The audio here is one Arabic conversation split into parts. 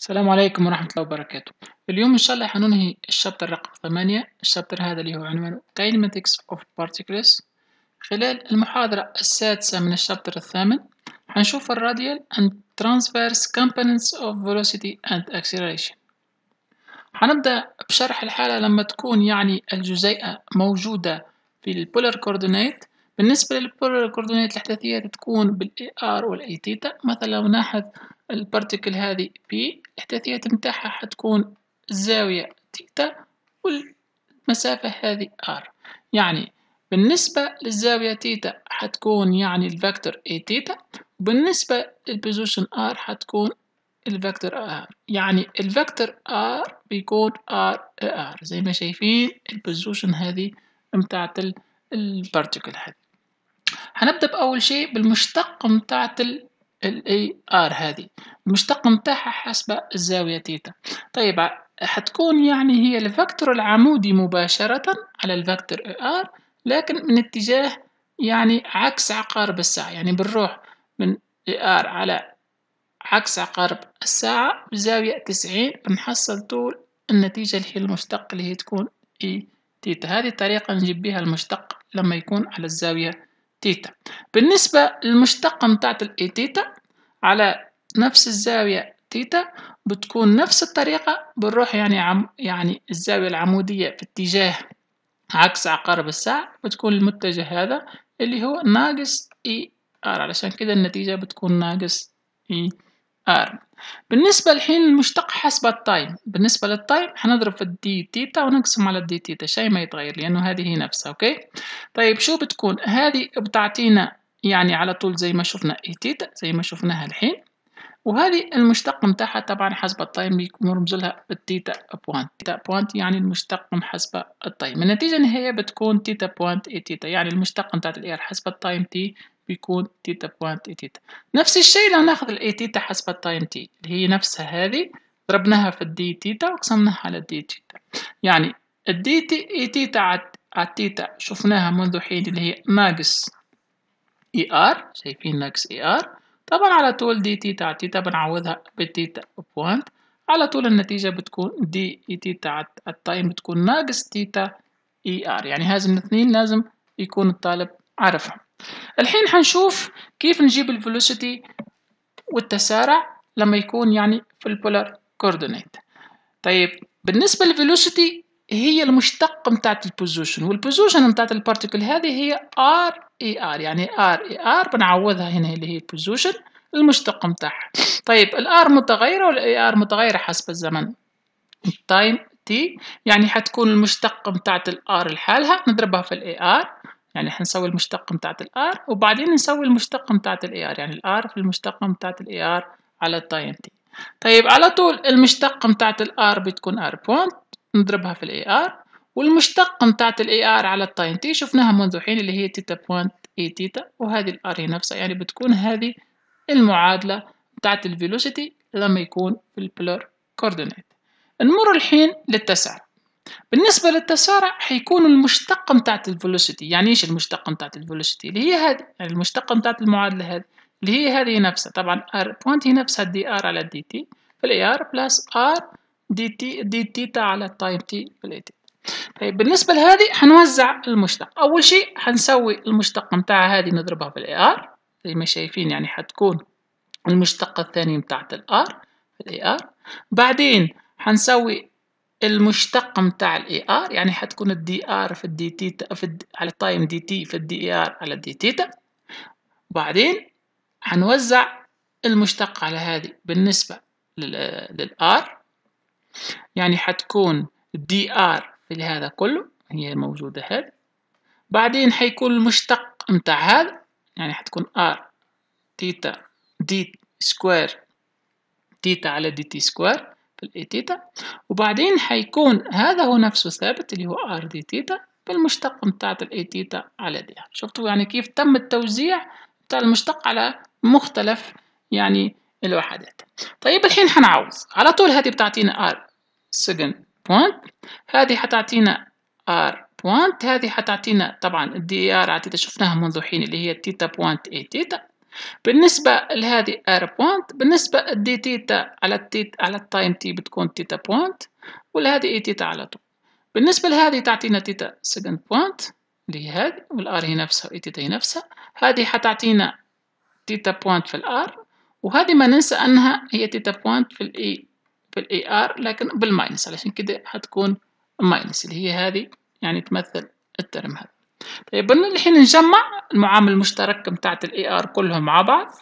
السلام عليكم ورحمة الله وبركاته اليوم إن شاء الله حننهي الشابتر رقم ثمانية الشابتر هذا اللي هو عنوانه Kinematics of Particles خلال المحاضرة السادسة من الشابتر الثامن حنشوف الراديال and transverse components of velocity and acceleration حنبدأ بشرح الحالة لما تكون يعني الجزيئة موجودة في البولار كوردينيت بالنسبة للبولار كوردينيت الاحداثية تكون بالAR AR وال مثلا لو ناحظ البارتيكل هذه بي الاحداثية متاعها حتكون الزاوية تيتا والمسافة هذه ار يعني بالنسبة للزاوية تيتا حتكون يعني الفيكتور اي تيتا وبالنسبة للبوزيشن ار حتكون الفيكتور ار يعني الفيكتور ار بيكون ار ار زي ما شايفين البوزيشن هذه متاعت البارتيكل هذه هنبدأ بأول شيء بالمشتق متاعت ال ار هذه المشتق متاعها حسب الزاوية تيتا طيب حتكون يعني هي الفكتور العمودي مباشرة على الفكتور اي ار لكن من اتجاه يعني عكس عقارب الساعة يعني بنروح من اي ار على عكس عقارب الساعة بزاوية تسعين بنحصل طول النتيجة اللي هي المشتق اللي هي تكون إي تيتا هذه الطريقة نجيب بها المشتق لما يكون على الزاوية تيتا بالنسبة للمشتقة الاي تيتا على نفس الزاوية تيتا بتكون نفس الطريقة بنروح يعني عم يعني الزاوية العمودية في اتجاه عكس عقارب الساعة بتكون المتجه هذا اللي هو ناقص اي e ار علشان كده النتيجة بتكون ناقص اي e ار بالنسبة الحين المشتق حسب التايم بالنسبة للتايم حنضرب في الدي تيتا ونقسم على الدي تيتا شيء ما يتغير لأنه هذه هي نفسها أوكي طيب شو بتكون هذه بتعطينا يعني على طول زي ما شفنا اي تيتا زي ما شفناها الحين وهذه المشتق متاعها طبعا حسب التايم بنرمز لها بالتيتا بوانت تيتا بوانت يعني المشتق حسب التايم النتيجة النهائية بتكون تيتا بوانت اي تيتا يعني المشتق متاع الاير حسب التايم تي بيكون تيتا بوانت اي تيتا نفس الشيء لو ناخذ الاي تيتا حسب التايم تي اللي هي نفسها هذه ضربناها في الدي تيتا وقسمناها على الدي تيتا يعني الدي تي اي تيتا على تيتا شفناها منذ حين اللي هي ناقص اي ار شايفين ناقص اي ار طبعا على طول دي تيتا على تيتا بنعوضها بتيتا بوانت على طول النتيجة بتكون دي اي تيتا التايم بتكون ناقص تيتا اي ار يعني هذا الاثنين لازم يكون الطالب عارفهم الحين حنشوف كيف نجيب velocity والتسارع لما يكون يعني في البولار كوردينيت طيب بالنسبه velocity هي المشتق متاعت البوزيشن والبوزيشن متاعت البارتيكل هذه هي ار اي ار يعني ار اي ار بنعوضها هنا اللي هي البوزيشن المشتق متاعها طيب الار متغيره والاي ار متغيره حسب الزمن التايم تي يعني حتكون المشتق متاعت الار لحالها نضربها في الاي ار يعني احنا نسوي المشتق بتاعت الار وبعدين نسوي المشتق بتاعت الار يعني الار في المشتق بتاعت الار على التايم تي طيب على طول المشتق بتاعت الار بتكون ار بوينت نضربها في الار ار والمشتق بتاعت الاي على التايم تي شفناها منذ حين اللي هي تيتا بوينت اي تيتا وهذه الار هي نفسها يعني بتكون هذه المعادلة بتاعت الفيلوسيتي لما يكون في البلور كوردينيت نمر الحين للتسع بالنسبه للتسارع حيكون المشتق نتاع الفيلوسيتي يعني ايش المشتق نتاع الفيلوسيتي اللي هي هذه المشتق نتاع المعادله هذه اللي هي هذه نفسها طبعا ار point هي نفسها دي ار على دي تي في الاي ار بلس ار دي تي دي تيتا على تايم تي في الاي تي طيب بالنسبه لهذه حنوزع المشتق اول شيء حنسوي المشتق متاع هذه نضربها في الاي ار زي ما شايفين يعني حتكون المشتق الثاني بتاعت الار في الاي ار بعدين حنسوي المشتق متاع الاي ار يعني حتكون الدي ار في الدي تيتا في الدي على التايم دي تي في الدي ار على الدي تيتا بعدين حنوزع المشتق على هذه بالنسبة للآر يعني حتكون دي آر في هذا كله هي موجودة هذه بعدين حيكون المشتق متاع هذا يعني حتكون آر تيتا دي سكوير تيتا على دي تي سكوير تيتا وبعدين هيكون هذا هو نفسه ثابت اللي هو ار دي تيتا بالمشتق متاع تيتا على دي شفتوا يعني كيف تم التوزيع متاع المشتق على مختلف يعني الوحدات طيب الحين حنعوز على طول هذه بتعطينا ار سجن بوينت هذه حتعطينا ار بوينت هذه حتعطينا طبعا الدي e ار عتيتا شفناها منذ حين اللي هي تيتا بوينت اي تيتا بالنسبة لهذه r بوينت بالنسبة دي تيتا على التيت على التايم تي بتكون تيتا بوينت ولهذه اي تيتا على طول بالنسبة لهذه تعطينا تيتا سكند بوينت اللي هي هذه والار هي نفسها واي تيتا هي نفسها هذه حتعطينا تيتا بوينت في الار وهذه ما ننسى انها هي تيتا بوينت في الاي في الاي ار لكن بالماينس علشان كده حتكون ماينس اللي هي هذه يعني تمثل الترم هذا طيب الحين نجمع المعامل المشترك بتاعت الاي ار كلهم مع بعض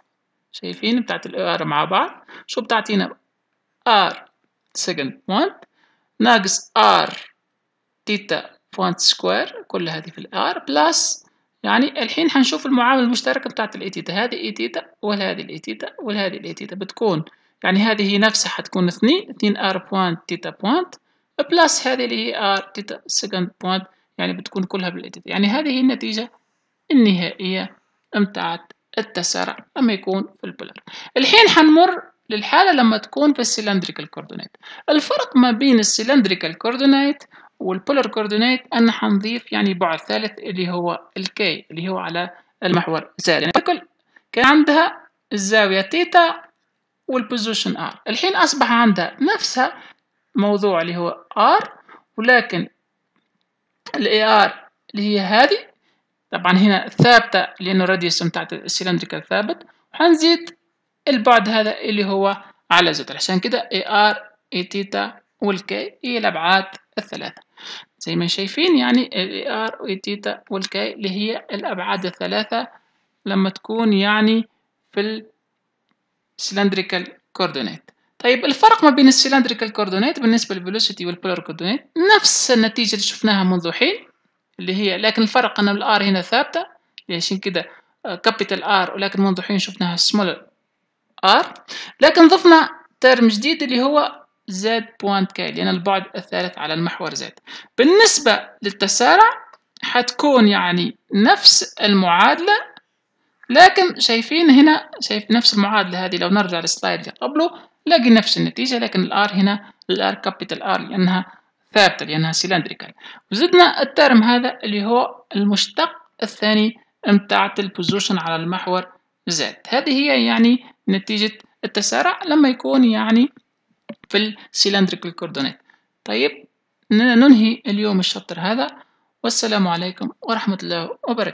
شايفين بتاعت الاي ار مع بعض شو بتعطينا ار سكند بوينت ناقص ار تيتا بوينت سكوير كل هذه في الار بلس يعني الحين حنشوف المعامل المشترك بتاعت تيتا هذه تيتا وهذه تيتا وهذه تيتا بتكون يعني هذه هي نفسها حتكون اثنين اثنين ار بوينت تيتا بوينت بلس هذه اللي هي ار تيتا سكند بوينت يعني بتكون كلها بالإيديت يعني هذه هي النتيجة النهائية امتعت التسارع لما يكون في البولر الحين حنمر للحالة لما تكون في السلندريكال كوردونيت الفرق ما بين السلندريكال كوردونيت والبولر كوردونيت أنا حنضيف يعني بعد ثالث اللي هو الكي اللي هو على المحور زائد يعني كل كان عندها الزاوية تيتا والبوزيشن ار الحين أصبح عندها نفسها موضوع اللي هو ار ولكن الاي ار اللي هي هذه طبعا هنا ثابتة لأنه الراديوس بتاعت السلندريكال ثابت وهنزيد البعد هذا اللي هو على زد عشان كده اي ار اي تيتا والكي هي الأبعاد الثلاثة زي ما شايفين يعني الاي ار واي تيتا والكي اللي هي الأبعاد الثلاثة لما تكون يعني في السلندريكال كوردينيت طيب الفرق ما بين السيلندريكال كوردونيت بالنسبة للفيلوسيتي والبولار كوردونيت نفس النتيجة اللي شفناها منذ حين اللي هي لكن الفرق أن الآر هنا ثابتة يعني عشان كده كابيتال آه، آر ولكن منذ حين شفناها سمول آر لكن ضفنا ترم جديد اللي هو زد بوينت كي لأن البعد الثالث على المحور زد بالنسبة للتسارع حتكون يعني نفس المعادلة لكن شايفين هنا شايف نفس المعادلة هذه لو نرجع للسلايد اللي قبله نلاقي نفس النتيجة لكن الار هنا الار كابيتال ار لأنها ثابتة لأنها سيلندريكال وزدنا الترم هذا اللي هو المشتق الثاني متاع البوزيشن على المحور زاد هذه هي يعني نتيجة التسارع لما يكون يعني في السيلندريكال كوردونات طيب ننهي اليوم الشطر هذا والسلام عليكم ورحمة الله وبركاته